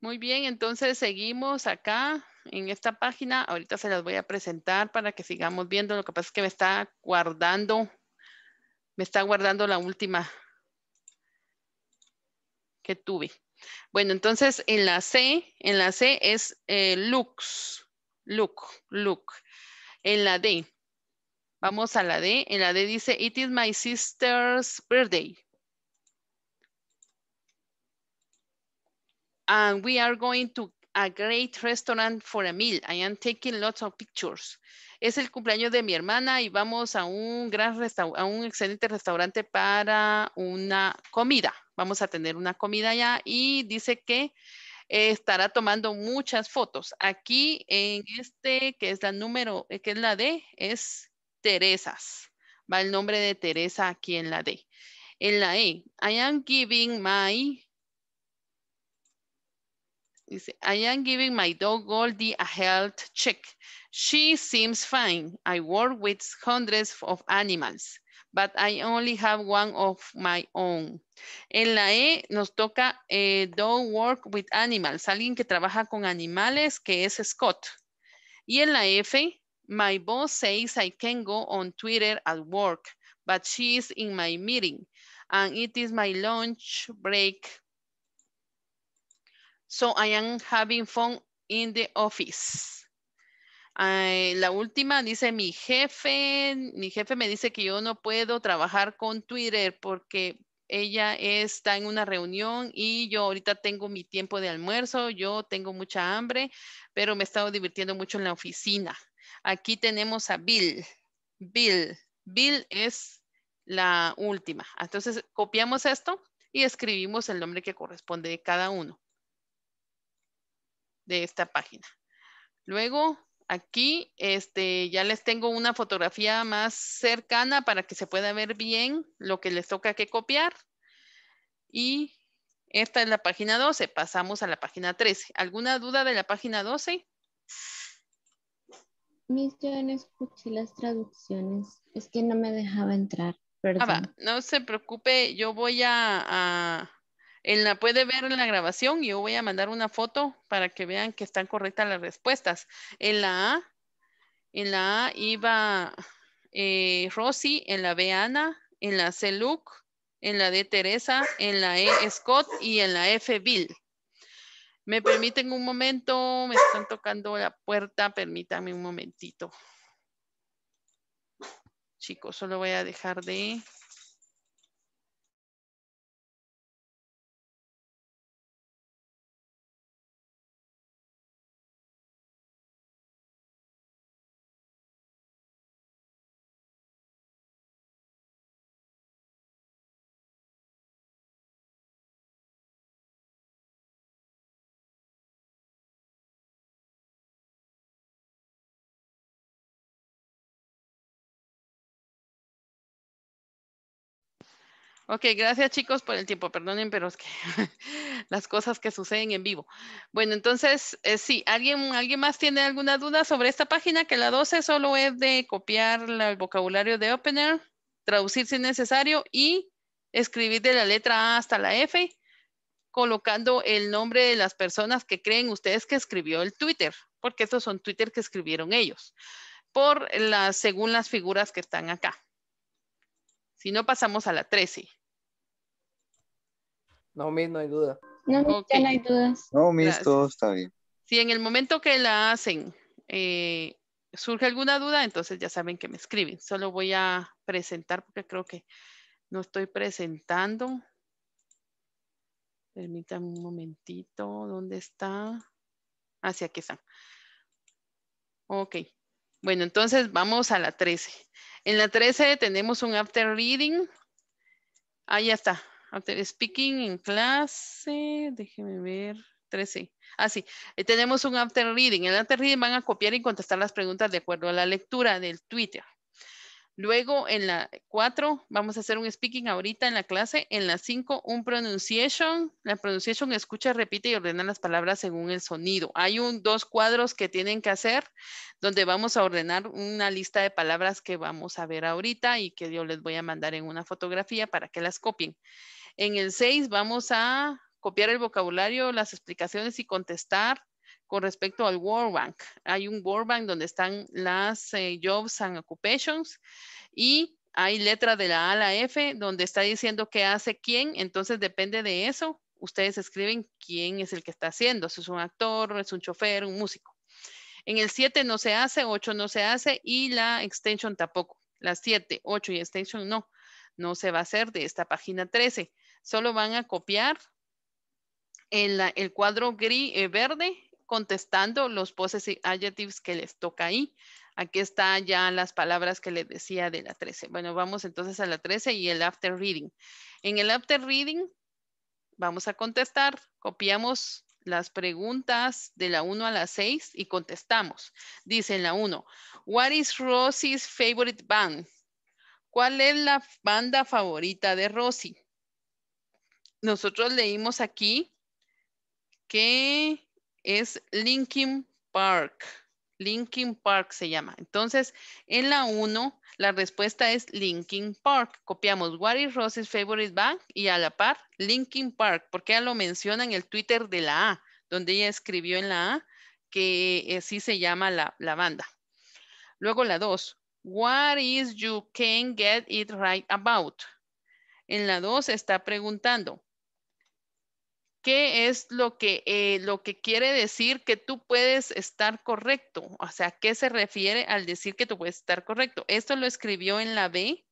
Muy bien, entonces seguimos acá en esta página. Ahorita se las voy a presentar para que sigamos viendo. Lo que pasa es que me está guardando, me está guardando la última que tuve. Bueno, entonces en la C, en la C es looks, look, look. En la D, vamos a la D. En la D dice, it is my sister's birthday. and we are going to a great restaurant for a meal. I am taking lots of pictures. Es el cumpleaños de mi hermana y vamos a un gran a un excelente restaurante para una comida. Vamos a tener una comida ya. y dice que estará tomando muchas fotos. Aquí en este que es la número, que es la D, es Teresas. Va el nombre de Teresa aquí en la D. En la E, I am giving my Dice, I am giving my dog Goldie a health check. She seems fine. I work with hundreds of animals, but I only have one of my own. En la E nos toca eh, dog work with animals, alguien que trabaja con animales, que es Scott. Y en la F, my boss says I can go on Twitter at work, but she is in my meeting and it is my lunch break So I am having fun in the office. la última dice mi jefe, mi jefe me dice que yo no puedo trabajar con Twitter porque ella está en una reunión y yo ahorita tengo mi tiempo de almuerzo, yo tengo mucha hambre, pero me he estado divirtiendo mucho en la oficina. Aquí tenemos a Bill. Bill. Bill es la última. Entonces copiamos esto y escribimos el nombre que corresponde de cada uno de esta página. Luego, aquí este, ya les tengo una fotografía más cercana para que se pueda ver bien lo que les toca que copiar. Y esta es la página 12. Pasamos a la página 13. ¿Alguna duda de la página 12? Mis, yo no escuché las traducciones. Es que no me dejaba entrar. Ah, no se preocupe. Yo voy a, él la puede ver en la grabación. Yo voy a mandar una foto para que vean que están correctas las respuestas. En la A, en la A iba eh, Rosy, en la B Ana, en la C Luke, en la D Teresa, en la E Scott y en la F Bill. Me permiten un momento, me están tocando la puerta, permítame un momentito. Chicos, solo voy a dejar de Ok, gracias chicos por el tiempo. Perdonen, pero es que las cosas que suceden en vivo. Bueno, entonces, si eh, sí, ¿alguien, ¿alguien más tiene alguna duda sobre esta página? Que la 12 solo es de copiar el vocabulario de Opener, traducir si necesario y escribir de la letra A hasta la F, colocando el nombre de las personas que creen ustedes que escribió el Twitter, porque estos son Twitter que escribieron ellos, por las según las figuras que están acá. Si no, pasamos a la 13. No, Miss, no hay duda. No, ya no hay dudas. No, Miss, todo está bien. Si en el momento que la hacen eh, surge alguna duda, entonces ya saben que me escriben. Solo voy a presentar porque creo que no estoy presentando. Permítanme un momentito. ¿Dónde está? Hacia ah, que? está? aquí Ok. Bueno, entonces vamos a la 13. En la 13 tenemos un after reading. Ah, ya está. After speaking en clase. Déjeme ver. 13. Ah, sí. Eh, tenemos un after reading. En el after reading van a copiar y contestar las preguntas de acuerdo a la lectura del Twitter. Luego en la 4 vamos a hacer un speaking ahorita en la clase. En la 5 un pronunciation. La pronunciation escucha, repite y ordena las palabras según el sonido. Hay un, dos cuadros que tienen que hacer donde vamos a ordenar una lista de palabras que vamos a ver ahorita y que yo les voy a mandar en una fotografía para que las copien. En el 6 vamos a copiar el vocabulario, las explicaciones y contestar con respecto al World Bank. Hay un World Bank donde están las eh, Jobs and Occupations y hay letra de la A a F donde está diciendo qué hace quién, entonces depende de eso. Ustedes escriben quién es el que está haciendo, si es un actor, es un chofer, un músico. En el 7 no se hace, 8 no se hace y la extension tampoco. Las 7, 8 y extension no, no se va a hacer de esta página 13. Solo van a copiar el, el cuadro gris, eh, verde contestando los poses y adjectives que les toca ahí. Aquí está ya las palabras que les decía de la 13. Bueno, vamos entonces a la 13 y el after reading. En el after reading vamos a contestar, copiamos las preguntas de la 1 a la 6 y contestamos. Dice en la 1, what is Rosie's favorite band? ¿Cuál es la banda favorita de Rosie? Nosotros leímos aquí que es Linkin Park. Linkin Park se llama. Entonces, en la 1, la respuesta es Linkin Park. Copiamos What is Rose's favorite band y a la par Linkin Park, porque ya lo menciona en el Twitter de la A, donde ella escribió en la A que eh, sí se llama la, banda. Luego la 2, What is you can get it right about? En la 2 está preguntando, qué es lo que, eh, lo que quiere decir que tú puedes estar correcto. O sea, ¿qué se refiere al decir que tú puedes estar correcto? Esto lo escribió en la B.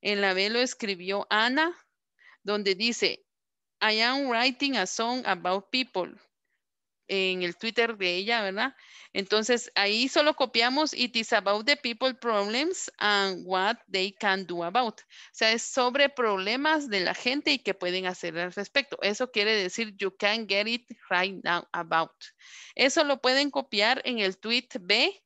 En la B lo escribió Ana, donde dice, I am writing a song about people en el Twitter de ella, ¿verdad? Entonces ahí solo copiamos it is about the people problems and what they can do about. O sea, es sobre problemas de la gente y qué pueden hacer al respecto. Eso quiere decir you can get it right now about. Eso lo pueden copiar en el tweet B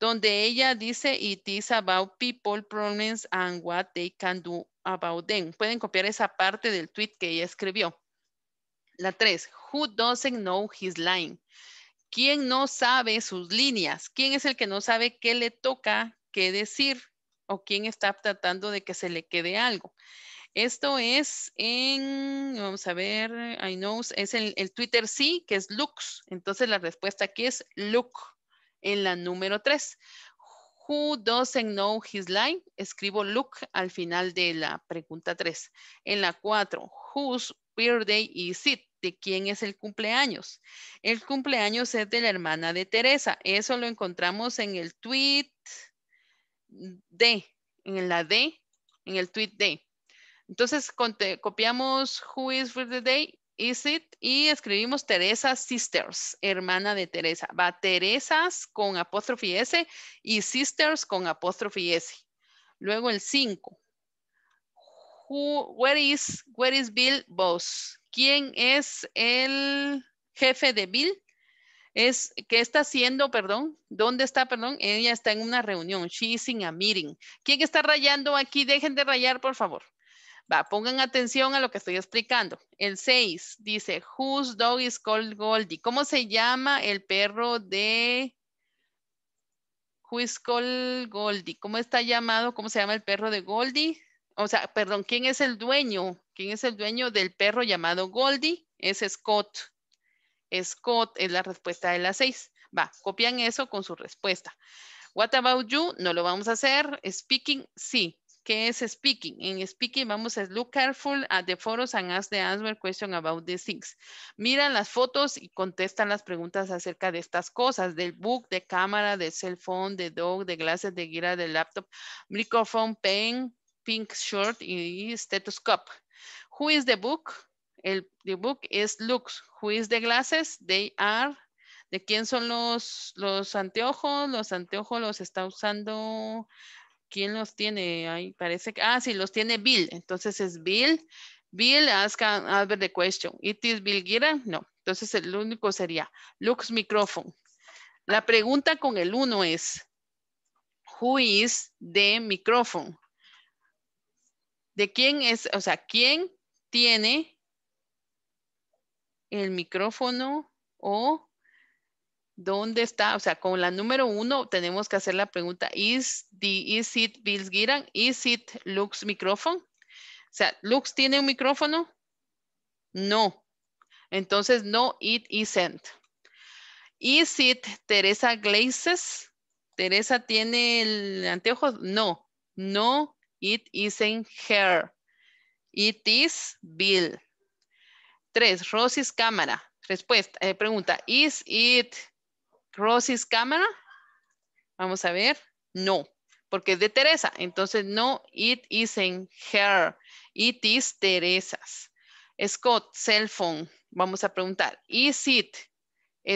donde ella dice it is about people problems and what they can do about them. Pueden copiar esa parte del tweet que ella escribió. La tres, who doesn't know his line? ¿Quién no sabe sus líneas? ¿Quién es el que no sabe qué le toca, qué decir? ¿O quién está tratando de que se le quede algo? Esto es en, vamos a ver, I know, es en el Twitter sí, que es looks. Entonces la respuesta aquí es look en la número 3. Who doesn't know his line? Escribo look al final de la pregunta 3. En la 4, whose is it? ¿De quién es el cumpleaños? El cumpleaños es de la hermana de Teresa. Eso lo encontramos en el tweet de en la D, en el tweet de. Entonces copiamos who is for the day, is it, y escribimos Teresa Sisters, hermana de Teresa. Va Teresas con apóstrofe S y Sisters con apóstrofe S. Luego el 5, who, where is, where is Bill Boss? ¿Quién es el jefe de Bill? Es, ¿qué está haciendo, perdón? ¿Dónde está, perdón? Ella está en una reunión. She in a meeting. ¿Quién está rayando aquí? Dejen de rayar, por favor. Va, pongan atención a lo que estoy explicando. El 6 dice, whose dog is called Goldie? ¿Cómo se llama el perro de... Who Goldie? ¿Cómo está llamado? ¿Cómo se llama el perro de Goldie? o sea, perdón, ¿quién es el dueño? ¿Quién es el dueño del perro llamado Goldie? Es Scott. Scott es la respuesta de las seis. Va, copian eso con su respuesta. What about you? No lo vamos a hacer. Speaking, sí. ¿Qué es speaking? En speaking vamos a look careful at the photos and ask the answer question about these things. Mira las fotos y contestan las preguntas acerca de estas cosas, del book, de cámara, de cell phone, de dog, de glasses, de gira, de laptop, microphone, pen, pink shirt y stethoscope. Who is the book? El the book is looks. Who is the glasses? They are. ¿De quién son los, los anteojos? Los anteojos los está usando. ¿Quién los tiene? Ahí parece que. Ah, sí, los tiene Bill. Entonces es Bill. Bill ask Albert the question. It is Bill Gira? No. Entonces el único sería looks microphone. La pregunta con el uno es, who is the microphone? ¿De quién es, o sea, quién tiene el micrófono o dónde está? O sea, con la número uno tenemos que hacer la pregunta, ¿is, it Bill Giran? ¿Is it Lux micrófono? O sea, ¿Lux tiene un micrófono? No. Entonces, no, it isn't. ¿Is it Teresa Glaces? ¿Teresa tiene el anteojos? No, no It isn't her. It is Bill. Tres, Rosie's camera. Respuesta, eh, pregunta, ¿is it Rosie's camera? Vamos a ver. No, porque es de Teresa. Entonces, no, it isn't her. It is Teresa's. Scott's cell phone. Vamos a preguntar, ¿is it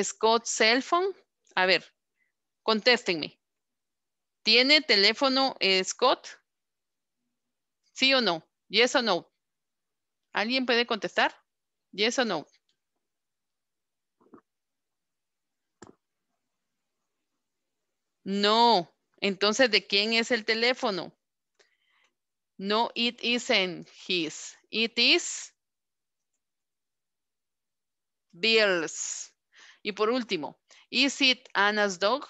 Scott's cell phone? A ver, contéstenme. ¿Tiene teléfono eh, Scott? ¿Sí o no? Yes o no. ¿Alguien puede contestar? Yes o no. No. Entonces, ¿de quién es el teléfono? No, it isn't his. It is Bill's. Y por último, is it Anna's dog?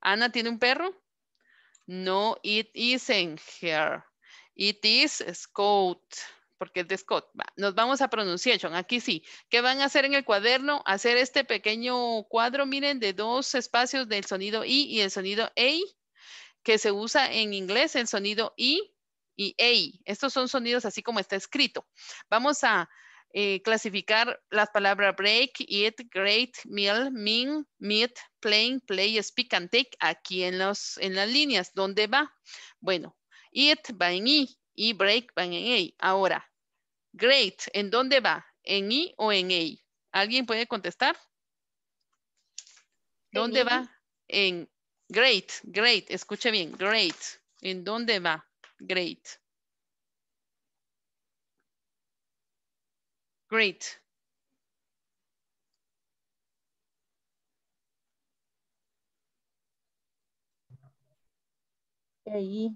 ¿Ana tiene un perro? No, it isn't her. It is Scott, porque es de Scott. Nos vamos a pronunciar, John, Aquí sí. ¿Qué van a hacer en el cuaderno? Hacer este pequeño cuadro, miren, de dos espacios del sonido I y el sonido A, que se usa en inglés, el sonido I y A. Estos son sonidos así como está escrito. Vamos a eh, clasificar las palabras break, eat, great, meal, mean, meet, playing, play, speak and take aquí en, los, en las líneas. ¿Dónde va? Bueno, It va en I y break va en A. Ahora, great, ¿en dónde va? ¿En I o en A? ¿Alguien puede contestar? ¿Dónde va? En great, great, escuche bien, great. ¿En dónde va? Great. Great. Ahí.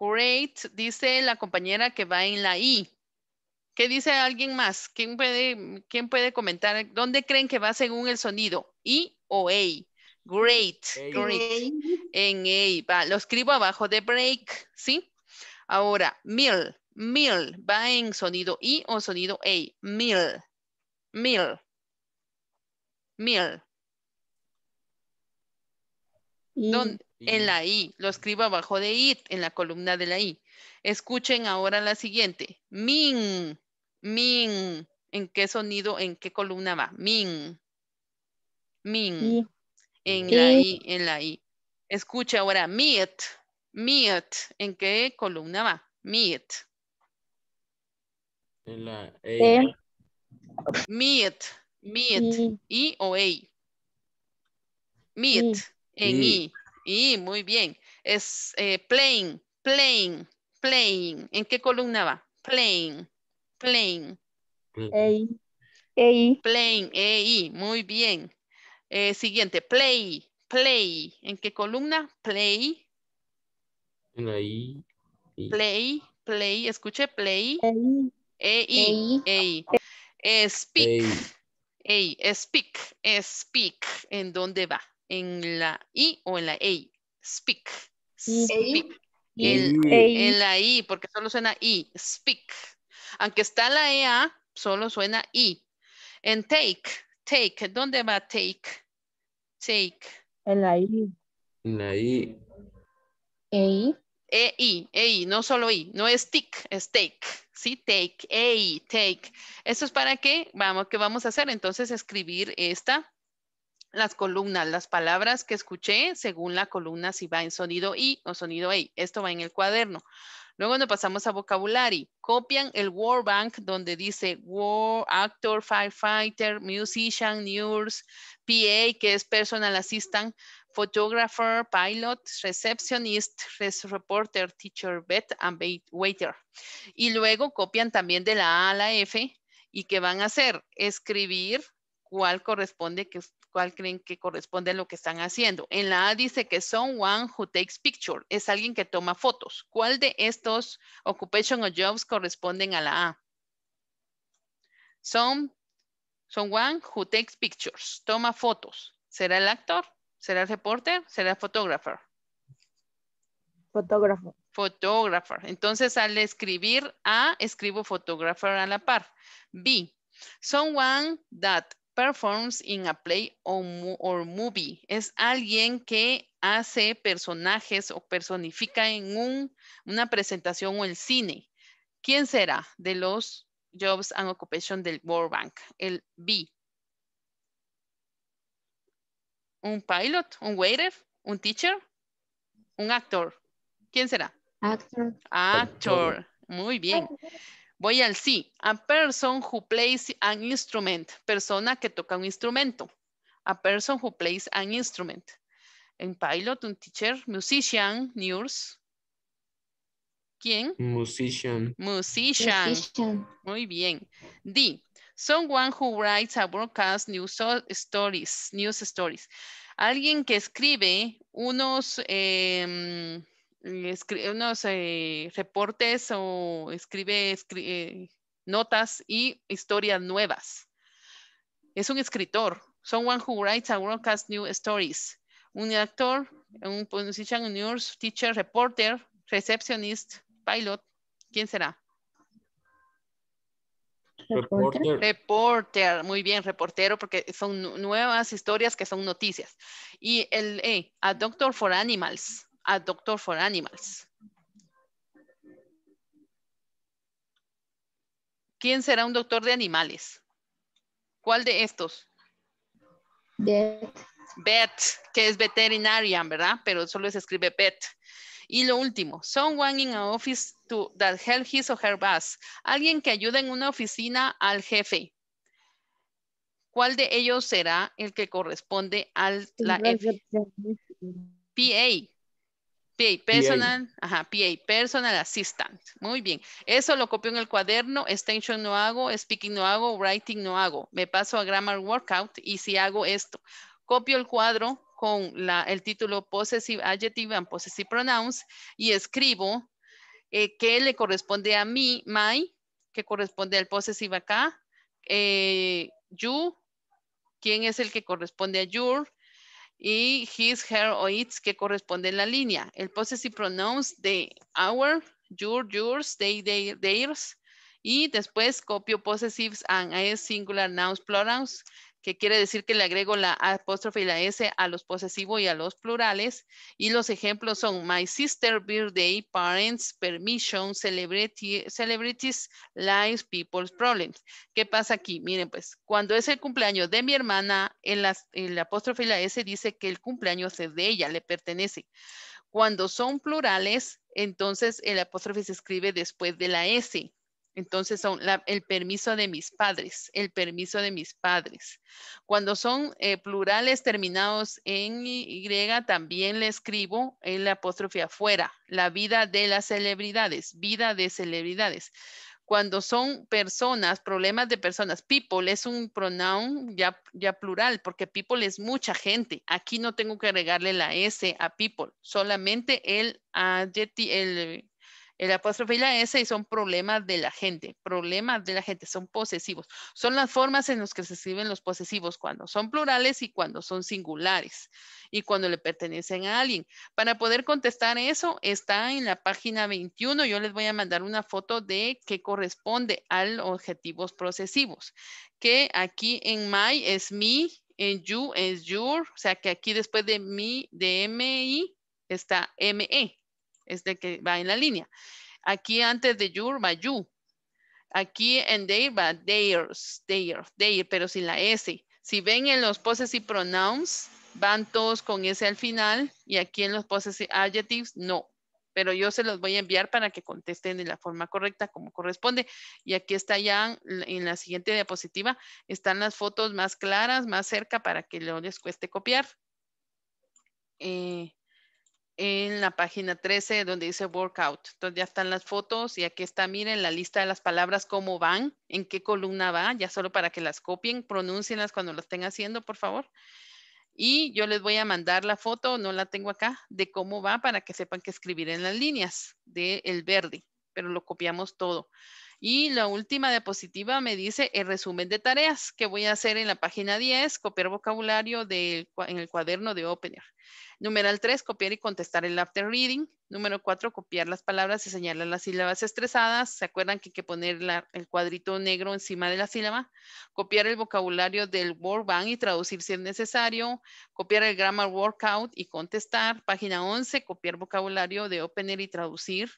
Great, dice la compañera que va en la I. ¿Qué dice alguien más? ¿Quién puede, quién puede comentar? ¿Dónde creen que va según el sonido? ¿I o A? Great, great. En A, va, lo escribo abajo de break, ¿sí? Ahora, mill. Mill. ¿va en sonido I o sonido A? Mill. Mill. Mill. ¿Dónde? en la I. Lo escribo abajo de it, en la columna de la I. Escuchen ahora la siguiente. Min, min. ¿En qué sonido, en qué columna va? Min, min. En la I, en la I. Escucha ahora meet, meet. ¿En qué columna va? Meet. En la E. e. Meet, meet. I, o A. E meet, en I. Y muy bien. Es plain eh, playing, playing, playing. ¿En qué columna va? Playing, playing. playing, plain Playing, Muy bien. Eh, siguiente, play, play. ¿En qué columna? Play. En Play, play. Escuche, play. EI. i i speak. E-I, Speak, speak. ¿En dónde va? en la I o en la E. Speak. Speak. E en la I, porque solo suena I. Speak. Aunque está la EA, solo suena I. En take. Take. ¿Dónde va take? Take. En la I. En la I. E-I. E-I. E no solo I, no es tick, es take, ¿sí? Take, EI, take. ¿Eso es para qué? Vamos, ¿qué vamos a hacer? Entonces, escribir esta las columnas, las palabras que escuché según la columna, si va en sonido I o sonido A. E Esto va en el cuaderno. Luego nos pasamos a vocabulario. Copian el word bank donde dice war, actor, firefighter, musician, news, PA, que es personal assistant, photographer, pilot, receptionist, reporter, teacher, vet, and waiter. Y luego copian también de la A a la F. ¿Y qué van a hacer? Escribir cuál corresponde que cuál creen que corresponde a lo que están haciendo. En la A dice que someone who takes picture es alguien que toma fotos. ¿Cuál de estos occupation o jobs corresponden a la A? son someone who takes pictures, toma fotos. ¿Será el actor? ¿Será el reporter? ¿Será el photographer? Fotógrafo. Fotógrafo. Entonces, al escribir A, escribo photographer a la par. B, someone that performs in a play or, movie. Es alguien que hace personajes o personifica en una presentación o el cine. ¿Quién será de los Jobs and Occupation del World Bank? El B. ¿Un pilot? ¿Un waiter? ¿Un teacher? ¿Un actor? ¿Quién será? Actor. Actor. Muy bien. Voy al sí. A person who plays an instrument. Persona que toca un instrumento. A person who plays an instrument. En pilot, un teacher, musician, news. ¿Quién? Musician. Musician. Muy bien. D. Someone who writes a broadcast news stories. News stories. Alguien que escribe unos... Em, escribe unos eh, reportes o escribe, eh, notas y historias nuevas. Es un escritor, someone who writes and broadcasts new stories. Un actor, un news teacher, reporter, receptionist, pilot. ¿Quién será? Reporter. Reporter, muy bien, reportero, porque son nuevas historias que son noticias. Y el eh, a doctor for animals, a doctor for animals. ¿Quién será un doctor de animales? ¿Cuál de estos? Vet. Vet, que es veterinarian, ¿verdad? Pero solo se escribe pet. Y lo último, someone in an office to, that help his or her boss. Alguien que ayuda en una oficina al jefe. ¿Cuál de ellos será el que corresponde al la F? PA, PA Personal, ajá, PA Personal Assistant. Muy bien. Eso lo copio en el cuaderno. Extension no hago, speaking no hago, writing no hago. Me paso a Grammar Workout y si hago esto, copio el cuadro con el título Possessive Adjective and Possessive Pronouns y escribo eh, qué le corresponde a mí, my, que corresponde al possessive acá, eh, you, quién es el que corresponde a your, y his, her o its que corresponde en la línea. El possessive pronouns de our, your, yours, they, they, theirs. Y después copio possessives and es singular nouns, pronouns que quiere decir que le agrego la apóstrofe y la S a los posesivos y a los plurales. Y los ejemplos son my sister, birthday, parents, permission, celebrities, lives, people's problems. ¿Qué pasa aquí? Miren, pues cuando es el cumpleaños de mi hermana, el, la apóstrofe y la S dice que el cumpleaños es de ella, le pertenece. Cuando son plurales, entonces el apóstrofe se escribe después de la S. Entonces son el permiso de mis padres, el permiso de mis padres. Cuando son eh, plurales terminados en Y, también le escribo el apóstrofe afuera, la vida de las celebridades, vida de celebridades. Cuando son personas, problemas de personas, people es un pronoun ya, ya plural, porque people es mucha gente. Aquí no tengo que agregarle la S a people, solamente el, adjetivo, el el apóstrofe y la S son problemas de la gente, problemas de la gente, son posesivos. Son las formas en las que se escriben los posesivos, cuando son plurales y cuando son singulares y cuando le pertenecen a alguien. Para poder contestar eso, está en la página 21. Yo les voy a mandar una foto de que corresponde al objetivos posesivos. que aquí en my es mi, en you es your, o sea que aquí después de mi, de mi, está me este que va en la línea. Aquí antes de your va you. Aquí en they va theirs, their, pero sin la S. Si ven en los possessive pronouns, van todos con S al final y aquí en los possessive adjectives no. Pero yo se los voy a enviar para que contesten de la forma correcta como corresponde. Y aquí está ya en la siguiente diapositiva, están las fotos más claras, más cerca para que no les cueste copiar. Eh, en la página 13 donde dice workout. Entonces ya están las fotos y aquí está, miren, la lista de las palabras, cómo van, en qué columna va, ya solo para que las copien, pronuncienlas cuando lo estén haciendo, por favor. Y yo les voy a mandar la foto, no la tengo acá, de cómo va para que sepan que escribir en las líneas del el verde, pero lo copiamos todo. Y la última diapositiva me dice el resumen de tareas que voy a hacer en la página 10, copiar vocabulario en el cuaderno de Opener. Número 3, copiar y contestar el after reading. Número 4, copiar las palabras y señalar las sílabas estresadas. ¿Se acuerdan que hay que poner el cuadrito negro encima de la sílaba? Copiar el vocabulario del Word Bank y traducir si es necesario. Copiar el grammar workout y contestar. Página 11, copiar vocabulario de Opener y traducir.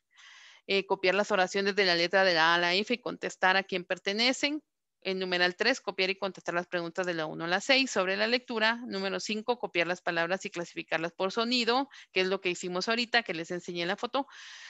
Eh, copiar las oraciones de la letra de la A a la F y contestar a quién pertenecen. El numeral 3, copiar y contestar las preguntas de la 1 a la 6 sobre la lectura. Número 5, copiar las palabras y clasificarlas por sonido, que es lo que hicimos ahorita, que les enseñé en la foto.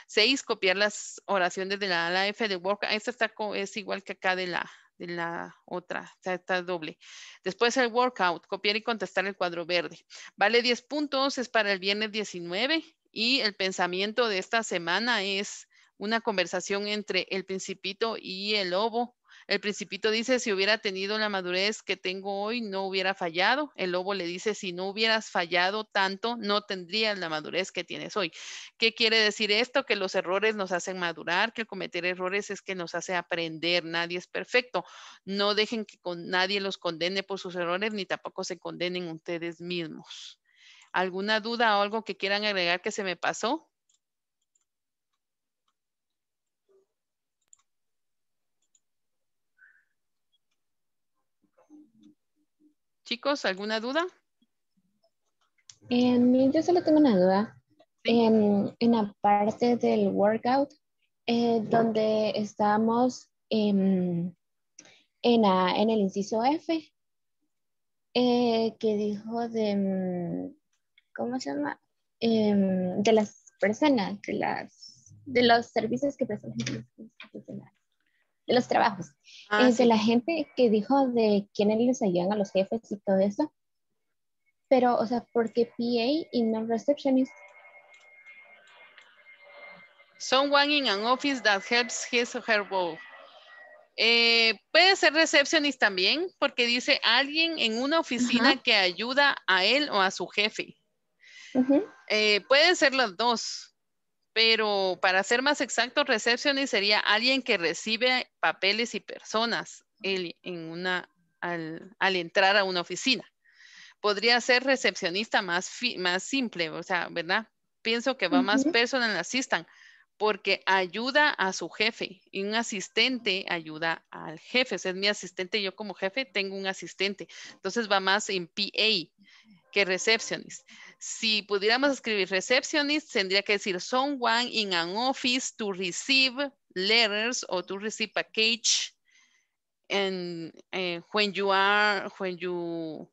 6, copiar las oraciones de la A a la F de workout ah, Esta está, es igual que acá de la, de la otra, está, doble. Después el workout, copiar y contestar el cuadro verde. Vale 10 puntos, es para el viernes 19 y el pensamiento de esta semana es una conversación entre el principito y el lobo. El principito dice, si hubiera tenido la madurez que tengo hoy, no hubiera fallado. El lobo le dice, si no hubieras fallado tanto, no tendrías la madurez que tienes hoy. ¿Qué quiere decir esto? Que los errores nos hacen madurar, que cometer errores es que nos hace aprender. Nadie es perfecto. No dejen que con nadie los condene por sus errores, ni tampoco se condenen ustedes mismos. ¿Alguna duda o algo que quieran agregar que se me pasó? Chicos, ¿alguna duda? Eh, yo solo tengo una duda. Em, en, la parte del workout, eh, donde estamos em, en, el inciso F, eh, que dijo de, mm, ¿cómo se llama? Em, de las personas, de, las, de los servicios que prestan los trabajos. Ah, es de la gente que dijo de quiénes les ayudan a los jefes y todo eso. Pero, o sea, porque PA y no receptionist? Someone in an office that helps his or her boss. Eh, puede ser receptionist también, porque dice alguien en una oficina que ayuda a él o a su jefe. Eh, pueden ser los dos pero para ser más exacto, recepcionista sería alguien que recibe papeles y personas en una, al, entrar a una oficina. Podría ser recepcionista más, más simple, o sea, ¿verdad? Pienso que va más personal assistant porque ayuda a su jefe y un asistente ayuda al jefe. O es mi asistente, yo como jefe tengo un asistente. Entonces va más en PA que receptionist. Si pudiéramos escribir receptionist, tendría que decir someone in an office to receive letters or to receive package. And eh, when you are, when you,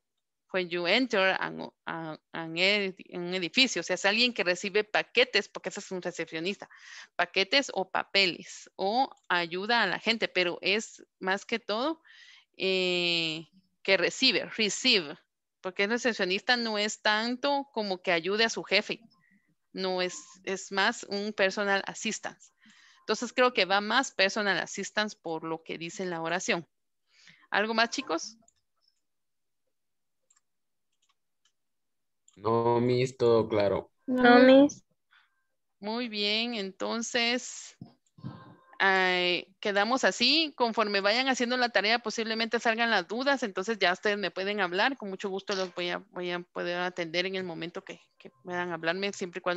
when you enter an, an, edificio, o sea, es alguien que recibe paquetes, porque ese es un recepcionista, paquetes o papeles, o ayuda a la gente, pero es más que todo eh, que recibe, receive porque el recepcionista no es tanto como que ayude a su jefe, no es, es más un personal assistance. Entonces creo que va más personal assistance por lo que dice la oración. ¿Algo más, chicos? No, mis, todo claro. No, mis. Muy bien, entonces quedamos así. Conforme vayan haciendo la tarea, posiblemente salgan las dudas, entonces ya ustedes me pueden hablar. Con mucho gusto los voy a, voy a poder atender en el momento que puedan hablarme, siempre y cuando.